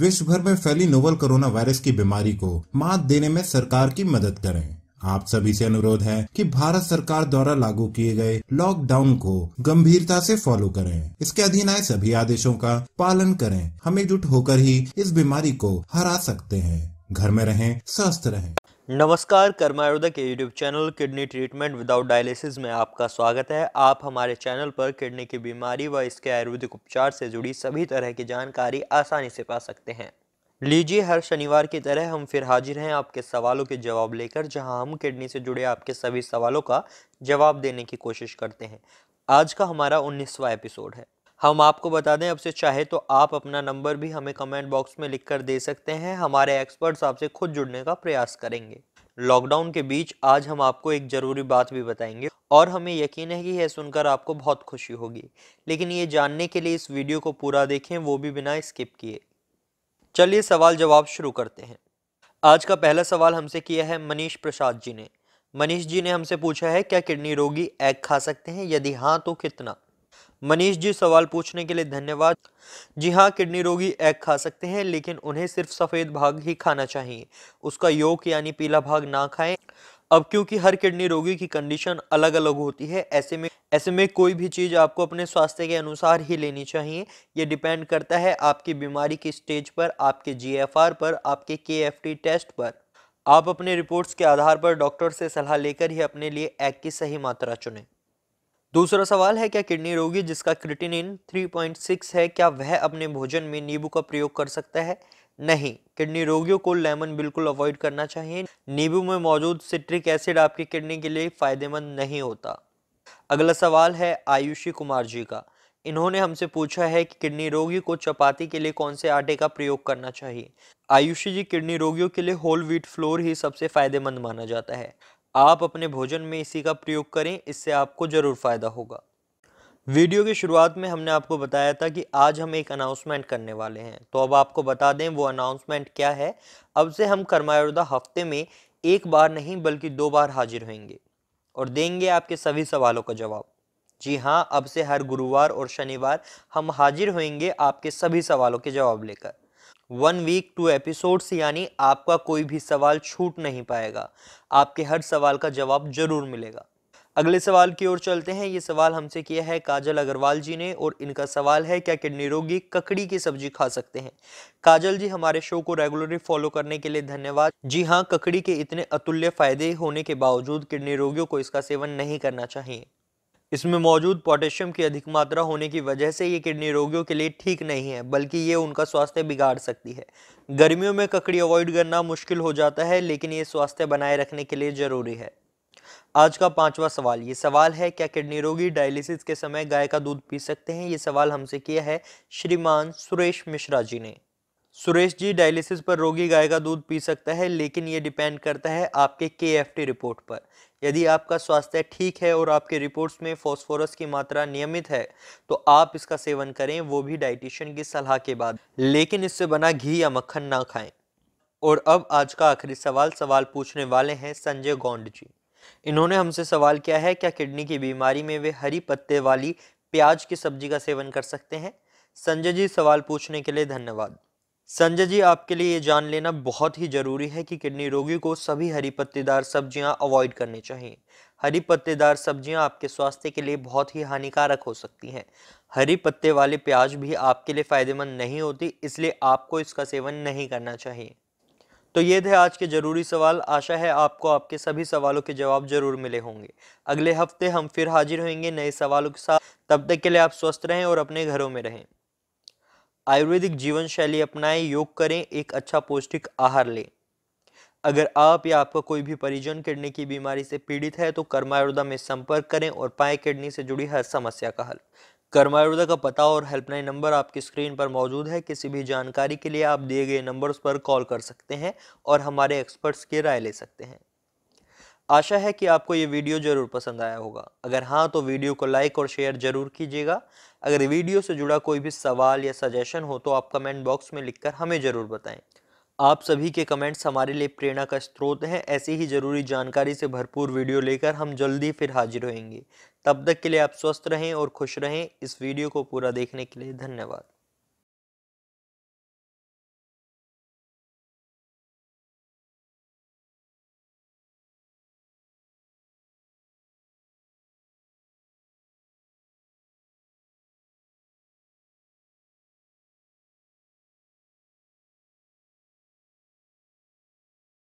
विश्व भर में फैली नोवल कोरोना वायरस की बीमारी को मात देने में सरकार की मदद करें आप सभी से अनुरोध है कि भारत सरकार द्वारा लागू किए गए लॉकडाउन को गंभीरता से फॉलो करें इसके अधीन आए सभी आदेशों का पालन करें हम एकजुट होकर ही इस बीमारी को हरा सकते हैं घर में रहें स्वस्थ रहें नमस्कार कर्मायोदा के YouTube channel kidney treatment without dialysis में आपका स्वागत है आप हमारे चैनल पर किडनी की बीमारी व इसके आयुर्वेदिक उपचार से जुड़ी सभी तरह की जानकारी आसानी से पा सकते हैं लीजिए हर शनिवार की तरह हम फिर हाजिर हैं आपके सवालों के जवाब लेकर जहां हम किडनी से जुड़े आपके सभी सवालों का जवाब देने की कोशिश करते हैं आज का हमारा उन्नीसवा एपिसोड है हम आपको बता दें अब से चाहे तो आप अपना नंबर भी हमें कमेंट बॉक्स में लिख कर दे सकते हैं हमारे एक्सपर्ट्स आपसे खुद जुड़ने का प्रयास करेंगे लॉकडाउन के बीच आज हम आपको एक ज़रूरी बात भी बताएंगे और हमें यकीन है कि यह सुनकर आपको बहुत खुशी होगी लेकिन ये जानने के लिए इस वीडियो को पूरा देखें वो भी बिना स्किप किए चलिए सवाल जवाब शुरू करते हैं आज का पहला सवाल हमसे किया है मनीष प्रसाद जी ने मनीष जी ने हमसे पूछा है क्या किडनी रोगी एग खा सकते हैं यदि हाँ तो कितना मनीष जी सवाल पूछने के लिए धन्यवाद जी हाँ किडनी रोगी एग खा सकते हैं लेकिन उन्हें सिर्फ सफ़ेद भाग ही खाना चाहिए उसका योग यानी पीला भाग ना खाएं अब क्योंकि हर किडनी रोगी की कंडीशन अलग अलग होती है ऐसे में ऐसे में कोई भी चीज़ आपको अपने स्वास्थ्य के अनुसार ही लेनी चाहिए ये डिपेंड करता है आपकी बीमारी की स्टेज पर आपके जी पर आपके के टेस्ट पर आप अपने रिपोर्ट्स के आधार पर डॉक्टर से सलाह लेकर ही अपने लिए एग की सही मात्रा चुनें दूसरा सवाल है क्या किडनी रोगी जिसका क्रिटिनिन 3.6 है क्या वह अपने भोजन में नींबू का प्रयोग कर सकता है नहीं किडनी रोगियों को लेमन बिल्कुल अवॉइड करना चाहिए नींबू में मौजूद सिट्रिक एसिड आपकी किडनी के लिए फायदेमंद नहीं होता अगला सवाल है आयुषी कुमार जी का इन्होंने हमसे पूछा है कि किडनी रोगी को चपाती के लिए कौन से आटे का प्रयोग करना चाहिए आयुषी जी किडनी रोगियों के लिए होल व्हीट फ्लोर ही सबसे फायदेमंद माना जाता है आप अपने भोजन में इसी का प्रयोग करें इससे आपको ज़रूर फ़ायदा होगा वीडियो की शुरुआत में हमने आपको बताया था कि आज हम एक अनाउंसमेंट करने वाले हैं तो अब आपको बता दें वो अनाउंसमेंट क्या है अब से हम कर्मायोदा हफ्ते में एक बार नहीं बल्कि दो बार हाजिर होंगे और देंगे आपके सभी सवालों का जवाब जी हाँ अब से हर गुरुवार और शनिवार हम हाजिर होंगे आपके सभी सवालों के जवाब लेकर वन वीक टू एपिसोड्स यानी आपका कोई भी सवाल छूट नहीं पाएगा आपके हर सवाल का जवाब जरूर मिलेगा अगले सवाल की ओर चलते हैं ये सवाल हमसे किया है काजल अग्रवाल जी ने और इनका सवाल है क्या किडनी रोगी ककड़ी की सब्जी खा सकते हैं काजल जी हमारे शो को रेगुलरली फॉलो करने के लिए धन्यवाद जी हाँ ककड़ी के इतने अतुल्य फायदे होने के बावजूद किडनी रोगियों को इसका सेवन नहीं करना चाहिए इसमें मौजूद पोटेशियम की अधिक मात्रा होने की वजह से ये किडनी रोगियों के लिए ठीक नहीं है बल्कि ये उनका स्वास्थ्य बिगाड़ सकती है गर्मियों में ककड़ी अवॉइड करना मुश्किल हो जाता है लेकिन ये स्वास्थ्य बनाए रखने के लिए ज़रूरी है आज का पांचवा सवाल ये सवाल है क्या किडनी रोगी डायलिसिस के समय गाय का दूध पी सकते हैं ये सवाल हमसे किया है श्रीमान सुरेश मिश्रा जी ने सुरेश जी डायलिसिस पर रोगी गाय का दूध पी सकता है लेकिन ये डिपेंड करता है आपके के रिपोर्ट पर यदि आपका स्वास्थ्य ठीक है और आपके रिपोर्ट्स में फास्फोरस की मात्रा नियमित है तो आप इसका सेवन करें वो भी डाइटिशियन की सलाह के बाद लेकिन इससे बना घी या मक्खन ना खाएं और अब आज का आखिरी सवाल सवाल पूछने वाले हैं संजय गौंड जी इन्होंने हमसे सवाल किया है क्या किडनी की बीमारी में वे हरी पत्ते वाली प्याज की सब्जी का सेवन कर सकते हैं संजय जी सवाल पूछने के लिए धन्यवाद संजय जी आपके लिए ये जान लेना बहुत ही ज़रूरी है कि किडनी रोगी को सभी हरी पत्तेदार सब्जियां अवॉइड करनी चाहिए हरी पत्तेदार सब्जियां आपके स्वास्थ्य के लिए बहुत ही हानिकारक हो सकती हैं हरी पत्ते वाले प्याज भी आपके लिए फ़ायदेमंद नहीं होती इसलिए आपको इसका सेवन नहीं करना चाहिए तो ये थे आज के ज़रूरी सवाल आशा है आपको आपके सभी सवालों के जवाब जरूर मिले होंगे अगले हफ्ते हम फिर हाजिर होंगे नए सवालों के साथ तब तक के लिए आप स्वस्थ रहें और अपने घरों में रहें आयुर्वेदिक जीवन शैली अपनाएं योग करें एक अच्छा पौष्टिक आहार लें अगर आप या आपका कोई भी परिजन किडनी की बीमारी से पीड़ित है तो कर्मायुर्दा में संपर्क करें और पाए किडनी से जुड़ी हर समस्या का हल कर्मायुर्दा का पता और हेल्पलाइन नंबर आपकी स्क्रीन पर मौजूद है किसी भी जानकारी के लिए आप दिए गए नंबर्स पर कॉल कर सकते हैं और हमारे एक्सपर्ट्स की राय ले सकते हैं आशा है कि आपको ये वीडियो ज़रूर पसंद आया होगा अगर हाँ तो वीडियो को लाइक और शेयर ज़रूर कीजिएगा अगर वीडियो से जुड़ा कोई भी सवाल या सजेशन हो तो आप कमेंट बॉक्स में लिखकर हमें ज़रूर बताएं आप सभी के कमेंट्स हमारे लिए प्रेरणा का स्रोत हैं ऐसी ही ज़रूरी जानकारी से भरपूर वीडियो लेकर हम जल्दी फिर हाजिर होंगे तब तक के लिए आप स्वस्थ रहें और खुश रहें इस वीडियो को पूरा देखने के लिए धन्यवाद